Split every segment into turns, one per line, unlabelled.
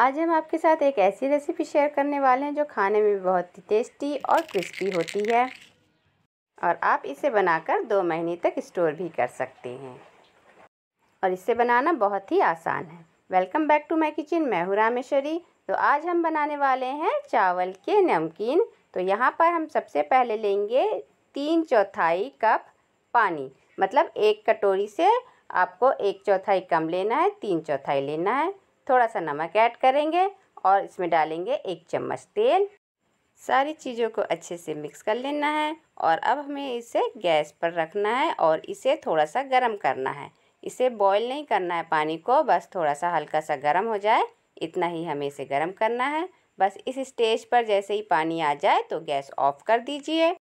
आज हम आपके साथ एक ऐसी रेसिपी शेयर करने वाले हैं जो खाने में बहुत ही टेस्टी और क्रिस्पी होती है और आप इसे बनाकर दो महीने तक स्टोर भी कर सकते हैं और इसे बनाना बहुत ही आसान है welcome back to my kitchen मैं हूँ रामेश्वरी तो आज हम बनाने वाले हैं चावल के नमकीन तो यहाँ पर हम सबसे पहले लेंगे तीन चौथाई कप पानी मतलब एक कटोरी से आपको एक चौथाई कम लेना है तीन चौथाई लेना है थोड़ा सा नमक ऐड करेंगे और इसमें डालेंगे एक चम्मच तेल सारी चीज़ों को अच्छे से मिक्स कर लेना है और अब हमें इसे गैस पर रखना है और इसे थोड़ा सा गर्म करना है इसे बॉईल नहीं करना है पानी को बस थोड़ा सा हल्का सा गर्म हो जाए इतना ही हमें इसे गर्म करना है बस इस स्टेज पर जैसे ही पानी आ जाए तो गैस ऑफ कर दीजिए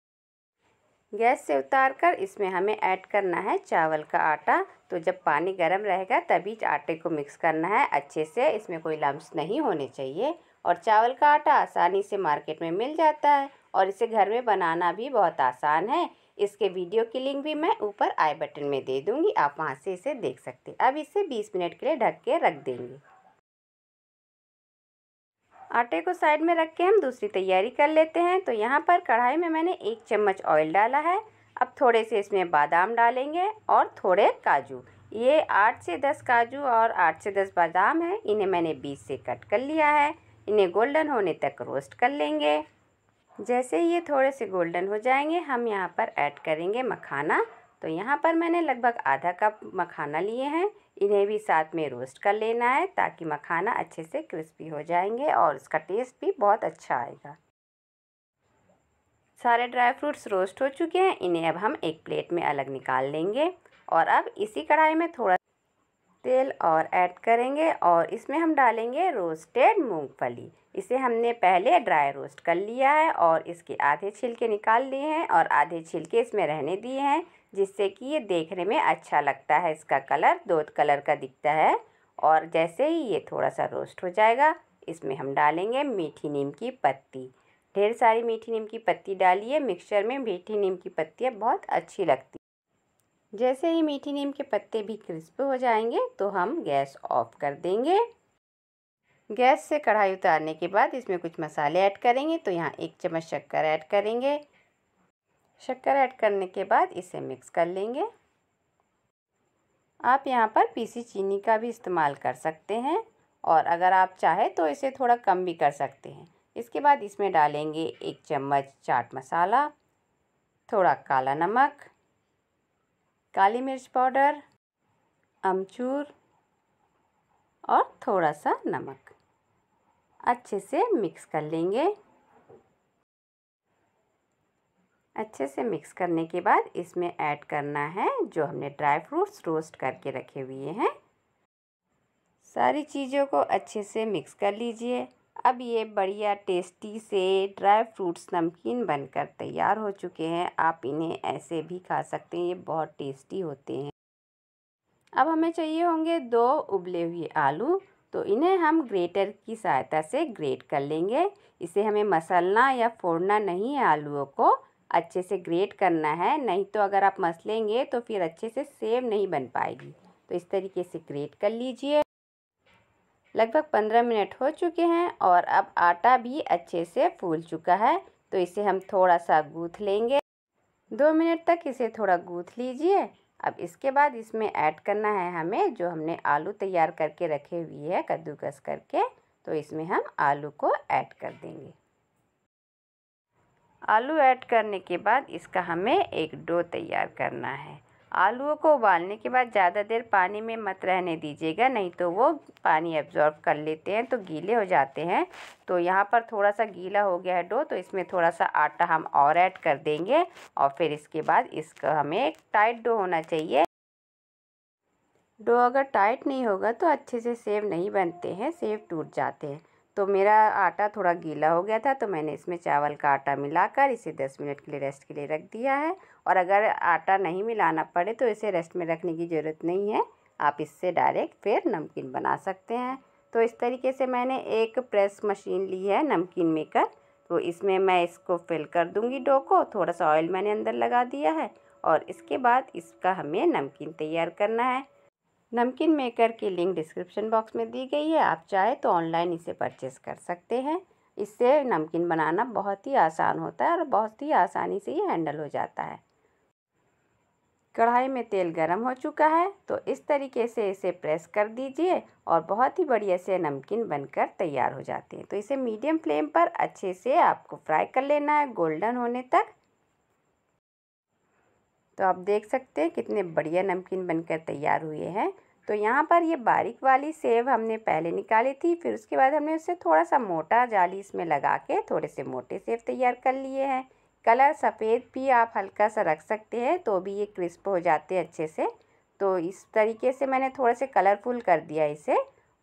गैस से उतार कर इसमें हमें ऐड करना है चावल का आटा तो जब पानी गर्म रहेगा तभी आटे को मिक्स करना है अच्छे से इसमें कोई लम्स नहीं होने चाहिए और चावल का आटा आसानी से मार्केट में मिल जाता है और इसे घर में बनाना भी बहुत आसान है इसके वीडियो की लिंक भी मैं ऊपर आई बटन में दे दूँगी आप वहाँ से इसे देख सकते अब इसे 20 मिनट के लिए ढक के रख देंगे आटे को साइड में रख के हम दूसरी तैयारी कर लेते हैं तो यहाँ पर कढ़ाई में मैंने एक चम्मच ऑयल डाला है अब थोड़े से इसमें बादाम डालेंगे और थोड़े काजू ये आठ से दस काजू और आठ से दस बादाम हैं इन्हें मैंने बीच से कट कर लिया है इन्हें गोल्डन होने तक रोस्ट कर लेंगे जैसे ही ये थोड़े से गोल्डन हो जाएंगे हम यहाँ पर ऐड करेंगे मखाना तो यहाँ पर मैंने लगभग आधा कप मखाना लिए हैं इन्हें भी साथ में रोस्ट कर लेना है ताकि मखाना अच्छे से क्रिस्पी हो जाएंगे और उसका टेस्ट भी बहुत अच्छा आएगा सारे ड्राई फ्रूट्स रोस्ट हो चुके हैं इन्हें अब हम एक प्लेट में अलग निकाल लेंगे और अब इसी कढ़ाई में थोड़ा तेल और ऐड करेंगे और इसमें हम डालेंगे रोस्टेड मूंगफली इसे हमने पहले ड्राई रोस्ट कर लिया है और इसके आधे छिलके निकाल लिए हैं और आधे छिलके इसमें रहने दिए हैं जिससे कि ये देखने में अच्छा लगता है इसका कलर दो कलर का दिखता है और जैसे ही ये थोड़ा सा रोस्ट हो जाएगा इसमें हम डालेंगे मीठी नीम की पत्ती ढेर सारी मीठी नीम की पत्ती डालिए मिक्सचर में मीठी नीम की पत्तियाँ बहुत अच्छी लगती जैसे ही मीठी नीम के पत्ते भी क्रिस्प हो जाएंगे तो हम गैस ऑफ कर देंगे गैस से कढ़ाई उतारने के बाद इसमें कुछ मसाले ऐड करेंगे तो यहाँ एक चम्मच शक्कर ऐड करेंगे शक्कर ऐड करने के बाद इसे मिक्स कर लेंगे आप यहाँ पर पीसी चीनी का भी इस्तेमाल कर सकते हैं और अगर आप चाहें तो इसे थोड़ा कम भी कर सकते हैं इसके बाद इसमें डालेंगे एक चम्मच चाट मसाला थोड़ा काला नमक काली मिर्च पाउडर अमचूर और थोड़ा सा नमक अच्छे से मिक्स कर लेंगे अच्छे से मिक्स करने के बाद इसमें ऐड करना है जो हमने ड्राई फ्रूट्स रोस्ट करके रखे हुए हैं सारी चीज़ों को अच्छे से मिक्स कर लीजिए अब ये बढ़िया टेस्टी से ड्राई फ्रूट्स नमकीन बनकर तैयार हो चुके हैं आप इन्हें ऐसे भी खा सकते हैं ये बहुत टेस्टी होते हैं अब हमें चाहिए होंगे दो उबले हुए आलू तो इन्हें हम ग्रेटर की सहायता से ग्रेट कर लेंगे इसे हमें मसलना या फोड़ना नहीं है आलूओं को अच्छे से ग्रेट करना है नहीं तो अगर आप मसलेंगे तो फिर अच्छे से सेव नहीं बन पाएगी तो इस तरीके से ग्रेट कर लीजिए लगभग पंद्रह मिनट हो चुके हैं और अब आटा भी अच्छे से फूल चुका है तो इसे हम थोड़ा सा गूँथ लेंगे दो मिनट तक इसे थोड़ा गूँथ लीजिए अब इसके बाद इसमें ऐड करना है हमें जो हमने आलू तैयार करके रखे हुए है कद्दूकस करके तो इसमें हम आलू को ऐड कर देंगे आलू ऐड करने के बाद इसका हमें एक डो तैयार करना है आलूओं को उबालने के बाद ज़्यादा देर पानी में मत रहने दीजिएगा नहीं तो वो पानी एब्ज़ॉर्ब कर लेते हैं तो गीले हो जाते हैं तो यहाँ पर थोड़ा सा गीला हो गया है डो तो इसमें थोड़ा सा आटा हम और ऐड कर देंगे और फिर इसके बाद इसका हमें एक टाइट डो होना चाहिए डो अगर टाइट नहीं होगा तो अच्छे से सेव नहीं बनते हैं सेव टूट जाते हैं तो मेरा आटा थोड़ा गीला हो गया था तो मैंने इसमें चावल का आटा मिलाकर इसे दस मिनट के लिए रेस्ट के लिए रख दिया है और अगर आटा नहीं मिलाना पड़े तो इसे रेस्ट में रखने की ज़रूरत नहीं है आप इससे डायरेक्ट फिर नमकीन बना सकते हैं तो इस तरीके से मैंने एक प्रेस मशीन ली है नमकीन मेकर तो इसमें मैं इसको फिल कर दूँगी डो को थोड़ा सा ऑयल मैंने अंदर लगा दिया है और इसके बाद इसका हमें नमकीन तैयार करना है नमकीन मेकर की लिंक डिस्क्रिप्शन बॉक्स में दी गई है आप चाहे तो ऑनलाइन इसे परचेस कर सकते हैं इससे नमकीन बनाना बहुत ही आसान होता है और बहुत ही आसानी से ये हैंडल हो जाता है कढ़ाई में तेल गरम हो चुका है तो इस तरीके से इसे प्रेस कर दीजिए और बहुत ही बढ़िया से नमकीन बनकर तैयार हो जाते हैं तो इसे मीडियम फ्लेम पर अच्छे से आपको फ्राई कर लेना है गोल्डन होने तक तो आप देख सकते हैं कितने बढ़िया नमकीन बनकर तैयार हुए हैं तो यहाँ पर ये बारीक वाली सेब हमने पहले निकाली थी फिर उसके बाद हमने उससे थोड़ा सा मोटा जाली इसमें लगा के थोड़े से मोटे सेब तैयार कर लिए हैं कलर सफ़ेद भी आप हल्का सा रख सकते हैं तो भी ये क्रिस्प हो जाते हैं अच्छे से तो इस तरीके से मैंने थोड़ा से कलरफुल कर दिया इसे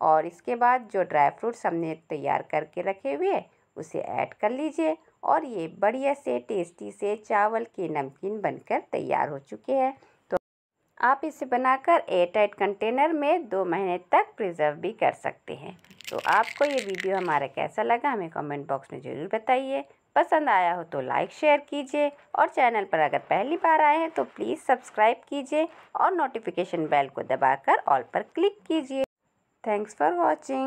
और इसके बाद जो ड्राई फ्रूट्स हमने तैयार करके रखे हुए उसे ऐड कर लीजिए और ये बढ़िया से टेस्टी से चावल के नमकीन बनकर तैयार हो चुके हैं तो आप इसे बनाकर एयरटाइट कंटेनर में दो महीने तक प्रिजर्व भी कर सकते हैं तो आपको ये वीडियो हमारा कैसा लगा हमें कमेंट बॉक्स में ज़रूर बताइए पसंद आया हो तो लाइक शेयर कीजिए और चैनल पर अगर पहली बार आए हैं तो प्लीज़ सब्सक्राइब कीजिए और नोटिफिकेशन बेल को दबाकर ऑल पर क्लिक कीजिए थैंक्स फॉर वॉचिंग